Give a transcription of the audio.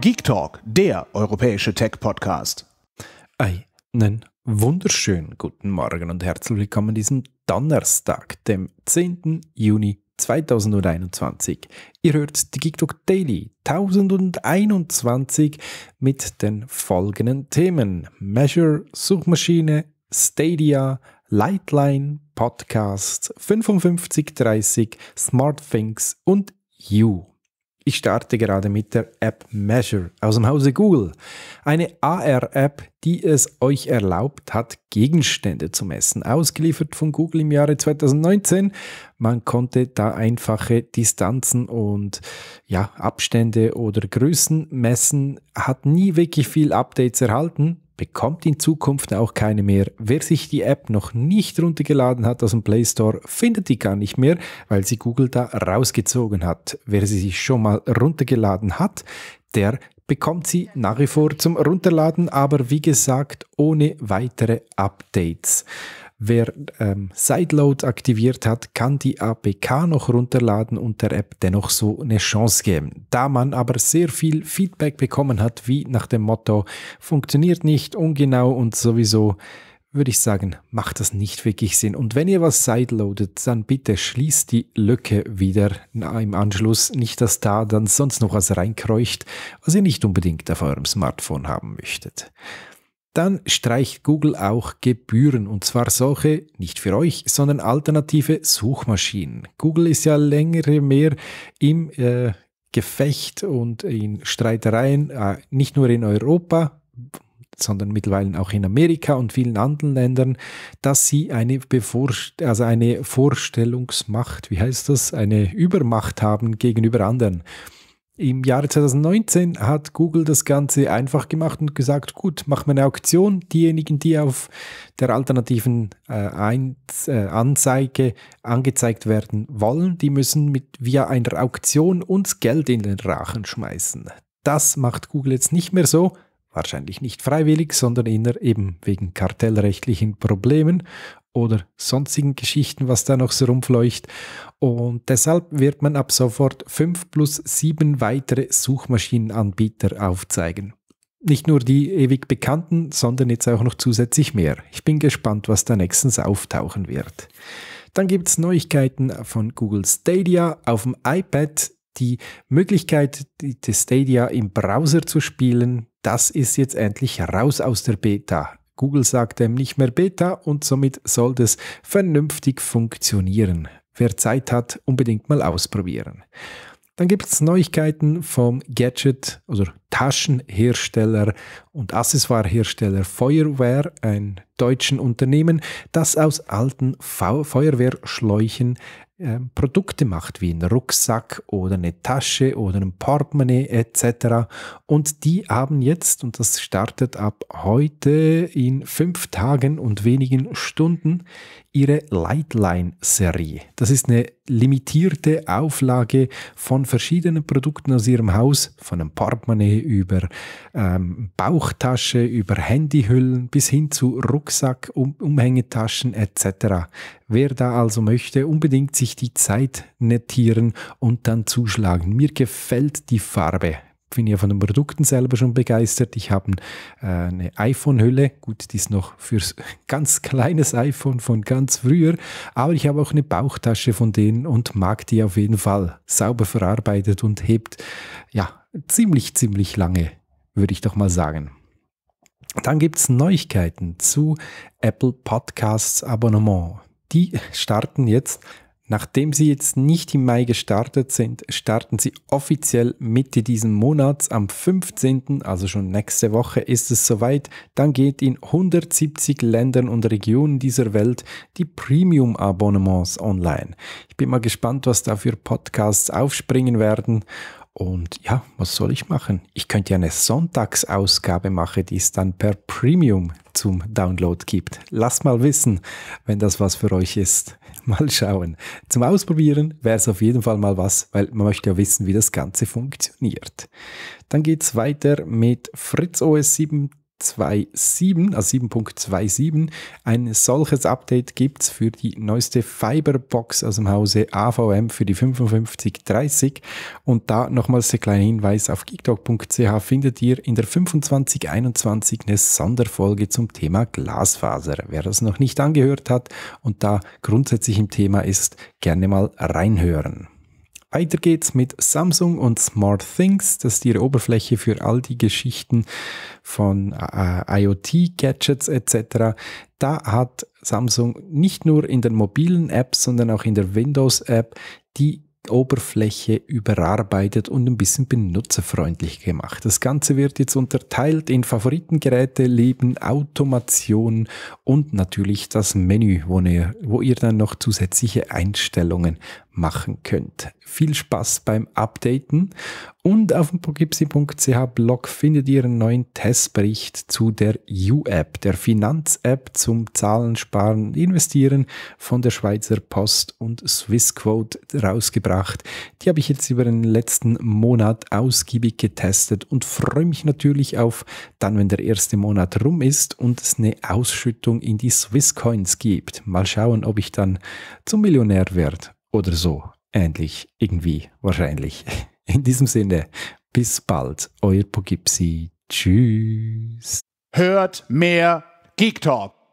Geek Talk, der europäische Tech-Podcast. Einen wunderschönen guten Morgen und herzlich willkommen an diesem Donnerstag, dem 10. Juni 2021. Ihr hört die Geek Talk Daily 1021 mit den folgenden Themen: Measure, Suchmaschine, Stadia, Lightline, Podcast 5530, Smart Things und You. Ich starte gerade mit der App Measure aus dem Hause Google. Eine AR-App, die es euch erlaubt hat, Gegenstände zu messen. Ausgeliefert von Google im Jahre 2019. Man konnte da einfache Distanzen und ja, Abstände oder Größen messen, hat nie wirklich viel Updates erhalten bekommt in Zukunft auch keine mehr. Wer sich die App noch nicht runtergeladen hat aus dem Play Store, findet die gar nicht mehr, weil sie Google da rausgezogen hat. Wer sie sich schon mal runtergeladen hat, der bekommt sie nach wie vor zum Runterladen, aber wie gesagt ohne weitere Updates. Wer ähm, Sideload aktiviert hat, kann die APK noch runterladen und der App dennoch so eine Chance geben. Da man aber sehr viel Feedback bekommen hat, wie nach dem Motto, funktioniert nicht, ungenau und sowieso, würde ich sagen, macht das nicht wirklich Sinn. Und wenn ihr was sideloadet, dann bitte schließt die Lücke wieder im Anschluss. Nicht, dass da dann sonst noch was reinkreucht, was ihr nicht unbedingt auf eurem Smartphone haben möchtet dann streicht Google auch Gebühren und zwar solche nicht für euch, sondern alternative Suchmaschinen. Google ist ja längere mehr im äh, Gefecht und in Streitereien, äh, nicht nur in Europa, sondern mittlerweile auch in Amerika und vielen anderen Ländern, dass sie eine, Bevorst also eine Vorstellungsmacht, wie heißt das, eine Übermacht haben gegenüber anderen. Im Jahre 2019 hat Google das Ganze einfach gemacht und gesagt, gut, machen wir eine Auktion. Diejenigen, die auf der alternativen äh, äh, Anzeige angezeigt werden wollen, die müssen mit, via einer Auktion uns Geld in den Rachen schmeißen. Das macht Google jetzt nicht mehr so, wahrscheinlich nicht freiwillig, sondern eher eben wegen kartellrechtlichen Problemen oder sonstigen Geschichten, was da noch so rumfleucht. Und deshalb wird man ab sofort fünf plus sieben weitere Suchmaschinenanbieter aufzeigen. Nicht nur die ewig bekannten, sondern jetzt auch noch zusätzlich mehr. Ich bin gespannt, was da nächstens auftauchen wird. Dann gibt es Neuigkeiten von Google Stadia auf dem iPad. Die Möglichkeit, die Stadia im Browser zu spielen, das ist jetzt endlich raus aus der Beta. Google sagt dem nicht mehr Beta und somit soll das vernünftig funktionieren. Wer Zeit hat, unbedingt mal ausprobieren. Dann gibt es Neuigkeiten vom Gadget- oder Taschenhersteller und Accessoirehersteller Feuerwehr, ein deutschen Unternehmen, das aus alten Feuerwehrschläuchen ähm, Produkte macht, wie einen Rucksack oder eine Tasche oder ein Portemonnaie etc. Und die haben jetzt, und das startet ab heute in fünf Tagen und wenigen Stunden, ihre Lightline-Serie. Das ist eine limitierte Auflage von verschiedenen Produkten aus ihrem Haus, von einem Portemonnaie über ähm, Bauchtasche, über Handyhüllen bis hin zu Rucksack, um Umhängetaschen etc. Wer da also möchte, unbedingt sich die Zeit nettieren und dann zuschlagen. Mir gefällt die Farbe bin ja von den Produkten selber schon begeistert. Ich habe äh, eine iPhone-Hülle, gut, die ist noch fürs ganz kleines iPhone von ganz früher, aber ich habe auch eine Bauchtasche von denen und mag die auf jeden Fall. Sauber verarbeitet und hebt, ja, ziemlich, ziemlich lange, würde ich doch mal sagen. Dann gibt es Neuigkeiten zu Apple Podcasts Abonnement. Die starten jetzt Nachdem sie jetzt nicht im Mai gestartet sind, starten sie offiziell Mitte diesen Monats am 15., also schon nächste Woche ist es soweit, dann geht in 170 Ländern und Regionen dieser Welt die Premium Abonnements online. Ich bin mal gespannt, was da für Podcasts aufspringen werden und ja, was soll ich machen? Ich könnte ja eine Sonntagsausgabe machen, die es dann per Premium zum Download gibt. Lasst mal wissen, wenn das was für euch ist. Mal schauen. Zum Ausprobieren wäre es auf jeden Fall mal was, weil man möchte ja wissen, wie das Ganze funktioniert. Dann geht es weiter mit FritzOS 7. 2.7, also 7.27. Ein solches Update gibt es für die neueste Fiberbox aus dem Hause AVM für die 5530. Und da nochmals der kleine Hinweis, auf geektalk.ch findet ihr in der 2521 eine Sonderfolge zum Thema Glasfaser. Wer das noch nicht angehört hat und da grundsätzlich im Thema ist, gerne mal reinhören. Weiter geht's mit Samsung und Smart Things. Das ist ihre Oberfläche für all die Geschichten von äh, IoT-Gadgets etc. Da hat Samsung nicht nur in den mobilen Apps, sondern auch in der Windows-App die Oberfläche überarbeitet und ein bisschen benutzerfreundlich gemacht. Das Ganze wird jetzt unterteilt in Favoritengeräte, Leben, Automation und natürlich das Menü, wo ihr, ne, wo ihr dann noch zusätzliche Einstellungen machen könnt. Viel Spaß beim Updaten und auf dem progipsi.ch Blog findet ihr einen neuen Testbericht zu der U-App, der Finanz-App zum Zahlen, Sparen, Investieren von der Schweizer Post und Swissquote rausgebracht. Die habe ich jetzt über den letzten Monat ausgiebig getestet und freue mich natürlich auf dann, wenn der erste Monat rum ist und es eine Ausschüttung in die Swisscoins gibt. Mal schauen, ob ich dann zum Millionär werde oder so. Ähnlich, irgendwie, wahrscheinlich. In diesem Sinne, bis bald, euer Pogipsi. Tschüss. Hört mehr Geek Talk.